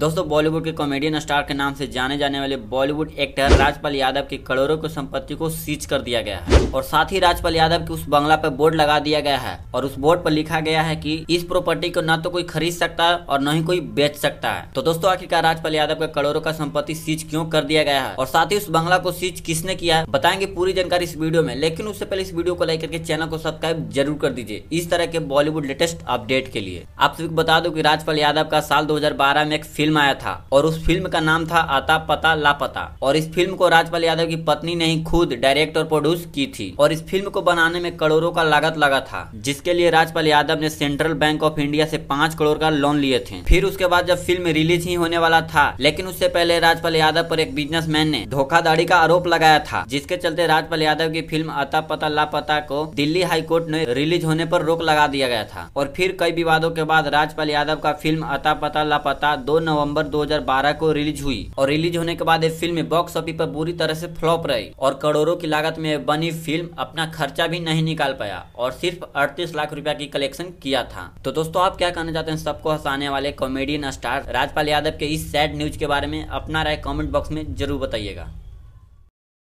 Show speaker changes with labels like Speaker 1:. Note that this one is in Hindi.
Speaker 1: दोस्तों बॉलीवुड के कॉमेडियन स्टार के नाम से जाने जाने वाले बॉलीवुड एक्टर राजपाल यादव की करोड़ों की संपत्ति को सीज कर दिया गया है और साथ ही राजपाल यादव के उस बंगला पर बोर्ड लगा दिया गया है और उस बोर्ड पर लिखा गया है कि इस प्रॉपर्टी को न तो कोई खरीद सकता है और न ही कोई बेच सकता है तो दोस्तों आखिरकार राजपाल यादव का करोड़ों का संपत्ति सीज क्यों कर दिया गया है और साथ ही उस बंगला को सीज किसने किया है बताएंगे पूरी जानकारी इस वीडियो में लेकिन उससे पहले इस वीडियो को लाइक करके चैनल को सब्सक्राइब जरूर कर दीजिए इस तरह के बॉलीवुड लेटेस्ट अपडेट के लिए आप सभी को बता दो की राजपाल यादव का साल दो में एक फिल्म फिल्म आया था और उस फिल्म का नाम था आता पता लापता और इस फिल्म को राजपाल यादव की पत्नी ने ही खुद डायरेक्ट और प्रोड्यूस की थी और इस फिल्म को बनाने में करोड़ों का लागत लगा था जिसके लिए राजपाल यादव ने सेंट्रल बैंक ऑफ इंडिया से पांच करोड़ का लोन लिए थे फिर उसके बाद जब फिल्म रिलीज ही होने वाला था लेकिन उससे पहले राजपाल यादव पर एक बिजनेस ने धोखाधड़ी का आरोप लगाया था जिसके चलते राजपाल यादव की फिल्म अता पता लापता को दिल्ली हाईकोर्ट ने रिलीज होने पर रोक लगा दिया गया था और फिर कई विवादों के बाद राजपाल यादव का फिल्म अता पता लापता दो नवंबर नवंबर 2012 को रिलीज हुई और रिलीज होने के बाद ये फिल्म बॉक्स ऑफिस पर बुरी तरह से फ्लॉप रही और करोड़ों की लागत में बनी फिल्म अपना खर्चा भी नहीं निकाल पाया और सिर्फ अड़तीस लाख रूपया की कलेक्शन किया था तो दोस्तों आप क्या कहना चाहते हैं सबको हंसाने वाले कॉमेडियन स्टार राजपाल यादव के इस सैड न्यूज के बारे में अपना राय कॉमेंट बॉक्स में जरूर बताइएगा